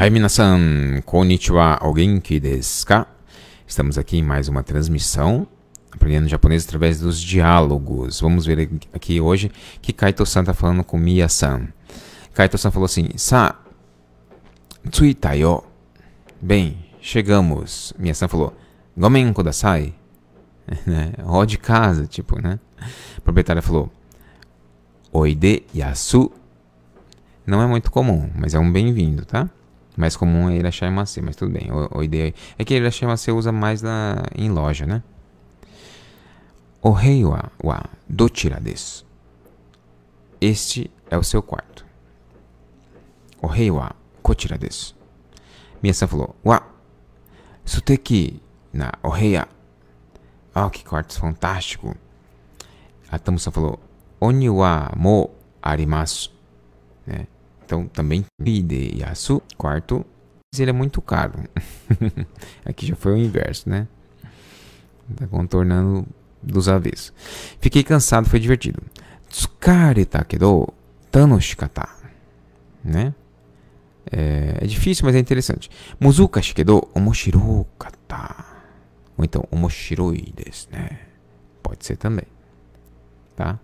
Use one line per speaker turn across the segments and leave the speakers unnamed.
Hi minasan, konnichiwa, alguém que desu ka? Estamos aqui em mais uma transmissão aprendendo japonês através dos diálogos. Vamos ver aqui hoje que Kaito-san está falando com Miya-san. Kaito-san falou assim: Sa, tsuita yo. Bem, chegamos. Miya-san falou: Gomen kudasai. né? Ó de casa, tipo, né? A proprietária falou: Oide yasu. Não é muito comum, mas é um bem-vindo, tá? mais comum é achar macê, mas tudo bem. O, o ideia é que macê usa mais na, em loja, né? O rei wa, wa do desu. Este é o seu quarto. O rei wa kochira desu. senhora falou, wa suteki na o rei a Ah, que quarto fantástico. A Tamusan falou, oni wa mo arimasu. Né? Então também cuide, Yasu. Quarto, ele é muito caro. Aqui já foi o inverso, né? Tá contornando dos avessos. Fiquei cansado, foi divertido. Tsukareta kedo tanoshikata. Né? É, é, difícil, mas é interessante. Muzuka shikedo omoshirokata. Ou então, omoshiroi né? Pode ser também. Tá?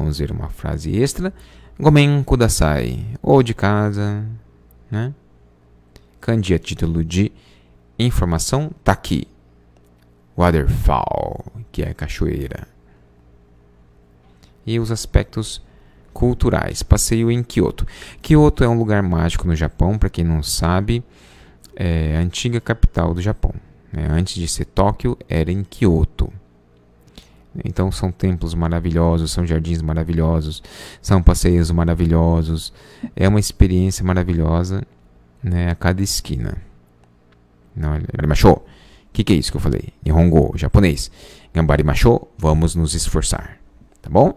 vamos ver uma frase extra. Gomen kudasai, ou de casa, né? Kanji a é título de informação, tá aqui. Waterfall, que é cachoeira. E os aspectos culturais. Passeio em Kyoto. Kyoto é um lugar mágico no Japão, para quem não sabe, é a antiga capital do Japão. Né? Antes de ser Tóquio, era em Kyoto. Então são templos maravilhosos, são jardins maravilhosos, são passeios maravilhosos. É uma experiência maravilhosa, né, a cada esquina. Não, machou. O que, que é isso que eu falei? Nihongo, japonês. Gambari machou, vamos nos esforçar, tá bom?